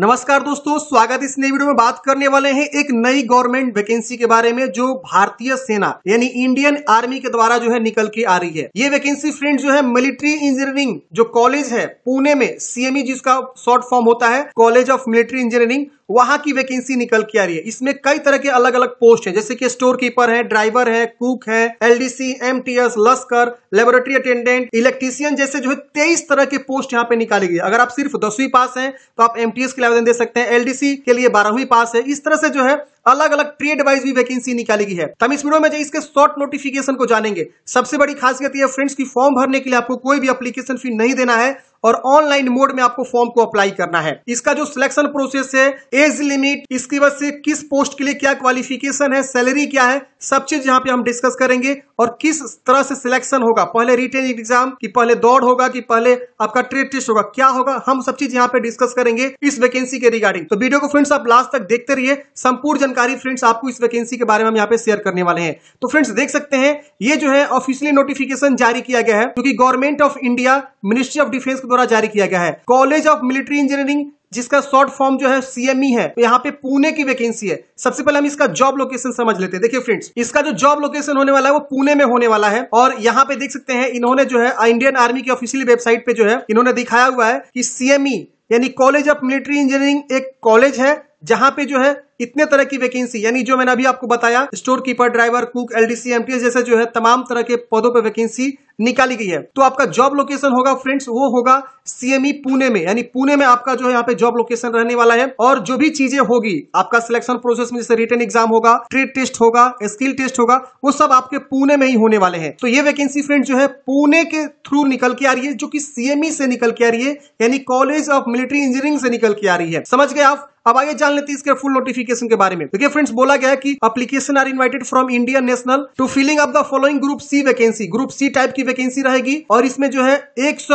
नमस्कार दोस्तों स्वागत इस नई वीडियो में बात करने वाले हैं एक नई गवर्नमेंट वैकेंसी के बारे में जो भारतीय सेना यानी इंडियन आर्मी के द्वारा जो है निकल के आ रही है ये वैकेंसी फ्रेंड जो है मिलिट्री इंजीनियरिंग जो कॉलेज है पुणे में सीएमई e जिसका शॉर्ट फॉर्म होता है कॉलेज ऑफ मिलिट्री इंजीनियरिंग वहां की वैकेंसी निकल के आ रही है इसमें कई तरह के अलग अलग पोस्ट है जैसे कि स्टोर कीपर है ड्राइवर है कुक है एलडीसी एमटीएस लस्कर लेबोरेटरी अटेंडेंट इलेक्ट्रीशियन जैसे जो है तेईस तरह के पोस्ट यहाँ पे निकाली गई अगर आप सिर्फ दसवीं पास है तो आप एमटीएस के लिए आवेदन दे सकते हैं एलडीसी के लिए बारहवीं पास है इस तरह से जो है अलग अलग ट्रेड वाइज भी वैकेंसी निकाली गई है हम इस वीडियो में इसके शॉर्ट नोटिफिकेशन को जानेंगे सबसे बड़ी खासियत यह फ्रेंड्स की फॉर्म भरने के लिए आपको कोई भी अप्लीकेशन फी नहीं देना है और ऑनलाइन मोड में आपको फॉर्म को अप्लाई करना है इसका जो सिलेक्शन प्रोसेस है एज लिमिट इसकी वजह से किस पोस्ट के लिए क्या क्वालिफिकेशन है सैलरी क्या है सब चीज यहाँ पे हम डिस्कस करेंगे और किस तरह से सिलेक्शन होगा पहले रिटेन एग्जाम कि पहले दौड़ होगा कि पहले आपका ट्रेड टेस्ट होगा क्या होगा हम सब चीज यहाँ पे डिस्कस करेंगे इस वैकेंसी के रिगार्डिंग तो वीडियो को फ्रेंड्स आप लास्ट तक देखते रहिए संपूर्ण जानकारी फ्रेंड्स आपको इस वैकेंसी के बारे में हम यहाँ पे शेयर करने वाले हैं तो फ्रेंड्स देख सकते हैं ये जो है ऑफिशियली नोटिफिकेशन जारी किया गया है क्योंकि government of India ministry of defence के द्वारा जारी किया गया है कॉलेज ऑफ मिलिट्री इंजीनियरिंग जिसका शॉर्ट फॉर्म जो है सीएमई e है तो यहाँ पे पुणे की वैकेंसी है सबसे पहले हम इसका जॉब लोकेशन समझ लेते हैं देखिए फ्रेंड्स इसका जो जॉब लोकेशन होने वाला है वो पुणे में होने वाला है और यहाँ पे देख सकते हैं इन्होंने जो है इंडियन आर्मी की ऑफिशियल वेबसाइट पे जो है इन्होंने दिखाया हुआ है कि सीएमई e, यानी कॉलेज ऑफ मिलिट्री इंजीनियरिंग एक कॉलेज है जहां पे जो है इतने तरह की वैकेंसी यानी जो मैंने अभी आपको बताया store keeper driver cook LDC MTS जैसे जो है तमाम तरह के पदों पे वैकेंसी निकाली गई है तो आपका जॉब लोकेशन होगा फ्रेंड्स वो होगा सीएमई e पुणे में यानी पुणे में आपका जो है यहाँ पे जॉब लोकेशन रहने वाला है और जो भी चीजें होगी आपका सिलेक्शन प्रोसेस में जैसे रिटर्न एग्जाम होगा ट्रेड टेस्ट होगा स्किल टेस्ट होगा वो सब आपके पुणे में ही होने वाले हैं तो ये वैकेंसी फ्रेंड जो है पुणे के थ्रू निकल के आ रही है जो की सीएमई e से निकल के आ रही है यानी कॉलेज ऑफ मिलिट्री इंजीनियरिंग से निकल के आ रही है समझ गए आप अब आइए जान लेते हैं इसके फुल नोटिफिकेशन के बारे में देखिए फ्रेंड्स बोला गया है कि application are invited from Indian national to filling up the following group C vacancy group C type की वैकेंसी रहेगी और इसमें जो है एक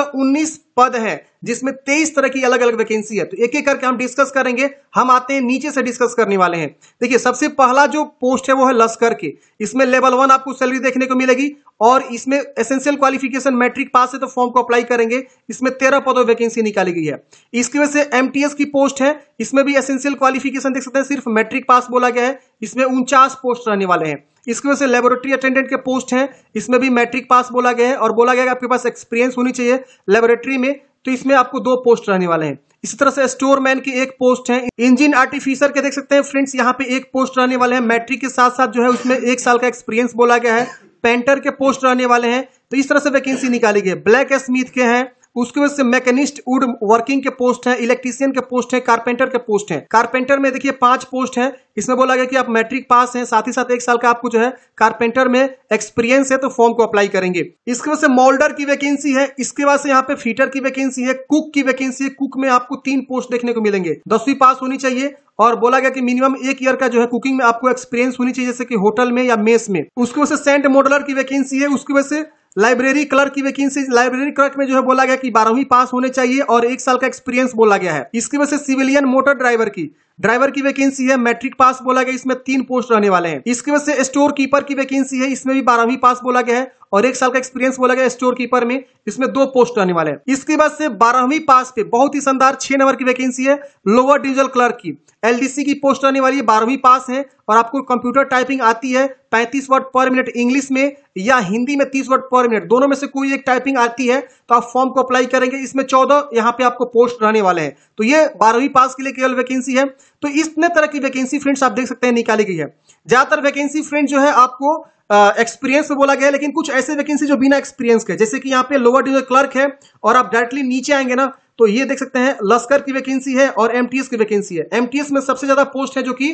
पद है जिसमें 23 तरह की अलग अलग वैकेंसी है तो एक एक करके हम डिस्कस करेंगे हम आते हैं नीचे से डिस्कस करने वाले हैं देखिए सबसे पहला जो पोस्ट है वो है लश्कर के इसमें लेवल वन आपको सैलरी देखने को मिलेगी और इसमें एसेंशियल क्वालिफिकेशन मैट्रिक पास है तो फॉर्म को अप्लाई करेंगे इसमें तेरह पदों वैकेंसी निकाली गई है इसकी वजह से एमटीएस की पोस्ट है इसमें भी एसेंशियल क्वालिफिकेशन देख सकते हैं सिर्फ मैट्रिक पास बोला गया है इसमें उनचास पोस्ट रहने वाले हैं इसकी वजह से लेबोरेटरी अटेंडेंट के पोस्ट हैं इसमें भी मैट्रिक पास बोला गया है और बोला गया है आपके पास एक्सपीरियंस होनी चाहिए लेबोरेटरी में तो इसमें आपको दो पोस्ट रहने वाले हैं इसी तरह से स्टोरमैन की एक पोस्ट है इंजन आर्टिफिशर के देख सकते हैं फ्रेंड्स यहाँ पे एक पोस्ट रहने वाले हैं मैट्रिक के साथ साथ जो है उसमें एक साल का एक्सपीरियंस बोला गया है पेंटर के पोस्ट रहने वाले हैं तो इस तरह से वैकेंसी निकाली गई ब्लैक स्मिथ के हैं उसके वजह से मैकेनिस्ट वुड वर्किंग के पोस्ट है इलेक्ट्रीशियन के पोस्ट है कारपेंटर के पोस्ट है कारपेंटर में देखिए पांच पोस्ट है इसमें बोला गया कि आप मैट्रिक पास हैं साथ ही साथ एक साल का आपको जो है कारपेंटर में एक्सपीरियंस है तो फॉर्म को अप्लाई करेंगे इसके वजह से मोल्डर की वैकेंसी है इसके बाद से यहाँ पे फीटर की वैकेंसी है कुक की वैकेंसी है कुक में आपको तीन पोस्ट देखने को मिलेंगे दसवीं पास होनी चाहिए और बोला गया कि मिनिमम एक ईयर का जो है कुकिंग में आपको एक्सपीरियंस होनी चाहिए जैसे कि होटल में या मेस में उसकी वजह से सेंट मॉडलर की वैकेंसी है उसकी वजह से लाइब्रेरी क्लर्क की वैकेंसी लाइब्रेरी क्लर्क में जो है बोला गया कि बारहवीं पास होने चाहिए और एक साल का एक्सपीरियंस बोला गया है इसकी वजह से सिविलियन मोटर ड्राइवर की ड्राइवर की वैकेंसी है मैट्रिक पास बोला गया इसमें तीन पोस्ट रहने वाले हैं इसके वजह से स्टोर कीपर की वैकेंसी है इसमें भी बारहवीं पास बोला गया है और एक साल का एक्सपीरियंस बोला गया स्टोर कीपर में इसमें दो पोस्ट रहने वाले हैं इसके बाद से बारहवीं पास पे बहुत ही शानदार छह नंबर की वैकेंसी है लोअर डिविजल क्लर्क की एलडीसी की पोस्ट रहने वाली है बारहवीं पास है और आपको कंप्यूटर टाइपिंग आती है पैंतीस वर्ड पर मिनट इंग्लिश में या हिंदी में तीस वर्ड पर मिनट दोनों में से कोई एक टाइपिंग आती है तो आप फॉर्म को अप्लाई करेंगे इसमें चौदह यहाँ पे आपको पोस्ट रहने वाले हैं तो ये बारहवीं पास के लिए केवल वैकेंसी है तो इतने तरह की वैकेंसी फ्रेंड्स आप देख सकते हैं निकाली गई है ज्यादातर वैकेंसी फ्रेंड जो है आपको एक्सपीरियंस में बोला गया है लेकिन कुछ ऐसे वैकेंसी जो बिना एक्सपीरियंस के जैसे कि यहाँ पे लोअर डिविजन क्लर्क है और आप डायरेक्टली नीचे आएंगे ना तो ये देख सकते हैं लश्कर की वैकेंसी है और एमटीएस की वैकेंसी है एमटीएस में सबसे ज्यादा पोस्ट है जो कि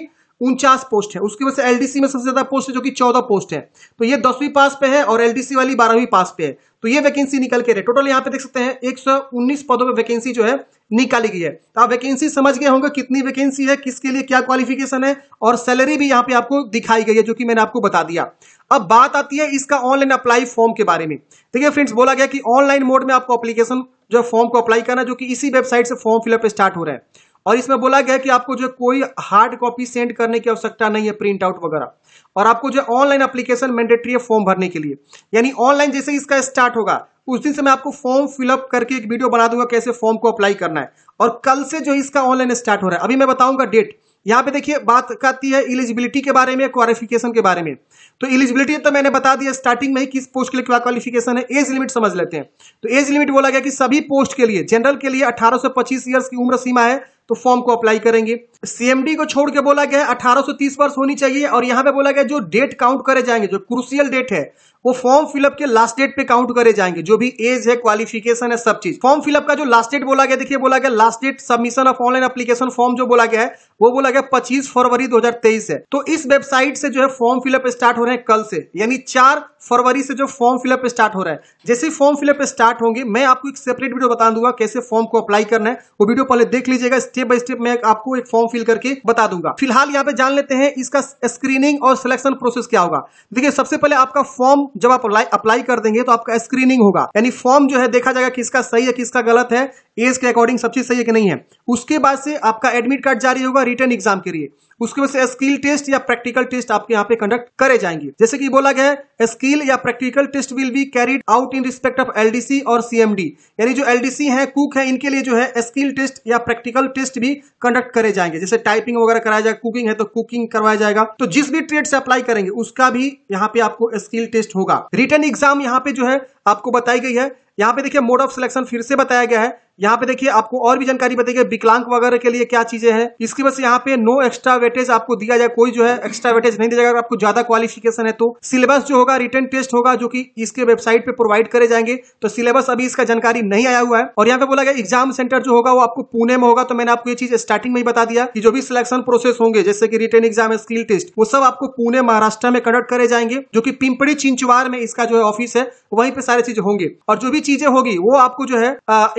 उनचास पोस्ट है उसके वजह से एलडीसी में सबसे ज्यादा पोस्ट है जो कि चौदह पोस्ट है तो ये दसवीं पास पे है और एलडीसी वाली बारहवीं पास पे है तो ये वैकेंसी निकल के रहे टोटल यहाँ पे देख सकते हैं 119 पदों पे वैकेंसी जो है निकाली गई है तो आप वैकेंसी समझ गए होंगे कितनी वैकेंसी है किसके लिए क्या क्वालिफिकेशन है और सैलरी भी यहाँ पे आपको दिखाई गई है जो कि मैंने आपको बता दिया अब बात आती है इसका ऑनलाइन अप्लाई फॉर्म के बारे में देखिए फ्रेंड्स बोला गया कि ऑनलाइन मोड में आपको अप्लीकेशन जो फॉर्म को अप्लाई करना जो कि इसी वेबसाइट से फॉर्म फिलअप स्टार्ट हो रहा है और इसमें बोला गया कि आपको जो कोई हार्ड कॉपी सेंड करने की आवश्यकता नहीं है प्रिंट आउट वगैरह और आपको जो ऑनलाइन एप्लीकेशन मैंडेटरी है फॉर्म भरने के लिए यानी ऑनलाइन जैसे इसका स्टार्ट होगा उस दिन से मैं आपको फॉर्म फिलअप करके एक वीडियो बना दूंगा कैसे फॉर्म को अप्लाई करना है और कल से जो इसका ऑनलाइन स्टार्ट हो रहा है अभी मैं बताऊंगा डेट यहां पे देखिए बात करती है एलिजिबिलिटी के बारे में क्वालिफिकेशन के बारे में तो एलिजिबिलिटी तो मैंने बता दिया स्टार्टिंग में ही किस पोस्ट के लिए क्या क्वालिफिकेशन है एज लिमिट समझ लेते हैं तो एज लिमिट बोला गया कि सभी पोस्ट के लिए जनरल के लिए 18 से 25 ईयर्स की उम्र सीमा है तो फॉर्म को अप्लाई करेंगे सीएमडी को छोड़ के बोला गया है अठारह से तीस वर्ष होनी चाहिए और यहां पे बोला गया जो डेट काउंट करे जाएंगे जो क्रूसियल डेट है वो फॉर्म फिलअप के लास्ट डेट पे काउंट करे जाएंगे जो भी एज है क्वालिफिकेशन है सब चीज फॉर्म फिलअप का जो लास्ट डेट बोला गया देखिए बोला गया last date submission of online application form जो बोला गया है वो बोला गया 25 फरवरी 2023 है तो इस वेबसाइट से जो है फॉर्म फिलअप स्टार्ट हो रहे हैं कल से यानी चार फरवरी से जो फॉर्म फिलअप स्टार्ट हो रहा है जैसे फॉर्म फिलअप स्टार्ट होंगे मैं आपको एक सेपरेट वीडियो बता दूंगा कैसे फॉर्म को अप्लाई करना है वो वीडियो पहले देख लीजिएगा स्टेप बाय स्टेप मैं आपको एक फॉर्म फिल करके बता दूंगा फिलहाल यहाँ पे जान लेते हैं इसका स्क्रीनिंग और सिलेक्शन प्रोसेस क्या होगा देखिए सबसे पहले आपका फॉर्म जब आप अप्लाई कर देंगे तो आपका स्क्रीनिंग होगा यानी फॉर्म जो है देखा जाएगा किसका सही है किसका गलत है एज के अकॉर्डिंग सब चीज सही है कि नहीं है उसके बाद से आपका एडमिट कार्ड जारी होगा रिटर्न एग्जाम के लिए उसके वजह से स्किल टेस्ट या प्रैक्टिकल टेस्ट आपके यहाँ पे कंडक्ट करे जाएंगे जैसे कि बोला गया है स्किल या practical test will be carried out in respect of LDC और सीएमडी यानी जो एलडीसी है कुक है इनके लिए जो है स्किल टेस्ट या प्रैक्टिकल टेस्ट भी कंडक्ट करे जाएंगे जैसे टाइपिंग वगैरह कराया जाएगा कुकिंग है तो कुकिंग करवाया जाएगा तो जिस भी ट्रेड से अप्लाई करेंगे उसका भी यहाँ पे आपको स्किल टेस्ट होगा रिटर्न एग्जाम यहाँ पे जो है आपको बताई गई है यहाँ पे देखिए मोड ऑफ सिलेक्शन फिर से बताया गया है यहाँ पे देखिए आपको और भी जानकारी बताइए विकलांग वगैरह के लिए क्या चीजें हैं इसकी वजह से यहाँ पे नो एक्स्ट्रा वेटेज आपको दिया जाए कोई जो है एक्स्ट्रा वेटेज नहीं दिया जाएगा आपको ज्यादा क्वालिफिकेशन है तो सिलेबस जो होगा रिटर्न टेस्ट होगा जो कि इसके वेबसाइट पे प्रोवाइड करे जाएंगे तो सिलेबस अभी इसका जानकारी नहीं आया हुआ है और यहाँ पे बोला गया एग्जाम सेंटर जो होगा वो आपको पुणे में होगा तो मैंने आपको ये चीज स्टार्टिंग में ही बता दिया कि जो भी सिलेक्शन प्रोसेस होंगे जैसे कि रिटर्न एग्जाम स्किल टेस्ट वो सब आपको पुणे महाराष्ट्र में कंडक्ट करे जाएंगे जो कि पिंपड़ी चिंचवार में इसका जो है ऑफिस है वहीं पे सारी चीज होंगे और जो भी चीजें होगी वो आपको जो है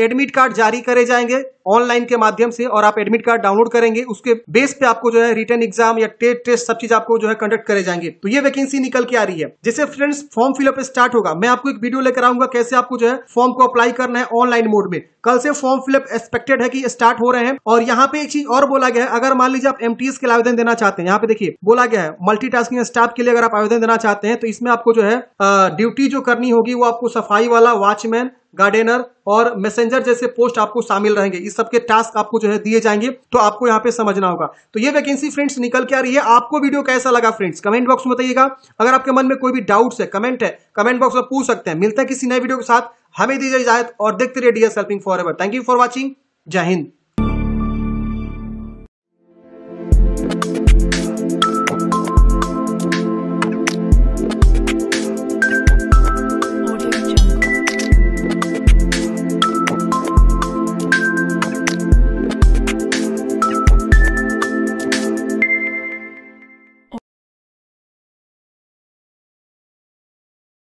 एडमिट कार्ड कार्ड जारी करे जाएंगे ऑनलाइन के माध्यम से और आप एडमिट कार्ड डाउनलोड करेंगे उसके बेस पे आपको जो है रिटर्न एग्जाम या टेट टेस्ट सब चीज आपको जो है कंडक्ट करे जाएंगे तो ये वैकेंसी निकल के आ रही है जैसे फ्रेंड्स फॉर्म फिलअप स्टार्ट होगा मैं आपको एक वीडियो लेकर आऊंगा कैसे आपको जो है फॉर्म को अप्लाई करना है ऑनलाइन मोड में कल से फॉर्म फिलअप एक्सपेक्टेड है कि स्टार्ट हो रहे हैं और यहाँ पे एक चीज और बोला गया है अगर मान लीजिए आप एमटीएस के लिए आवेदन देना चाहते हैं यहाँ पे देखिए बोला गया है मल्टीटास्किंग स्टाफ के लिए अगर आप आवेदन देना चाहते हैं तो इसमें आपको जो है ड्यूटी जो करनी होगी वो आपको सफाई वाला वॉचमैन गार्डेनर और मैसेंजर जैसे पोस्ट आपको शामिल रहेंगे इस सबके टास्क आपको जो है दिए जाएंगे तो आपको यहाँ पे समझना होगा तो ये वैकेंसी फ्रेंड्स निकल के आ रही है आपको वीडियो कैसा लगा फ्रेंड्स कमेंट बॉक्स में बताइएगा अगर आपके मन में कोई भी डाउट्स है कमेंट है कमेंट बॉक्स में पूछ सकते हैं मिलते हैं किसी नए वीडियो के साथ हमें दीजिए इजाजत और देखते रहिए DS helping forever thank you for watching जय हिंद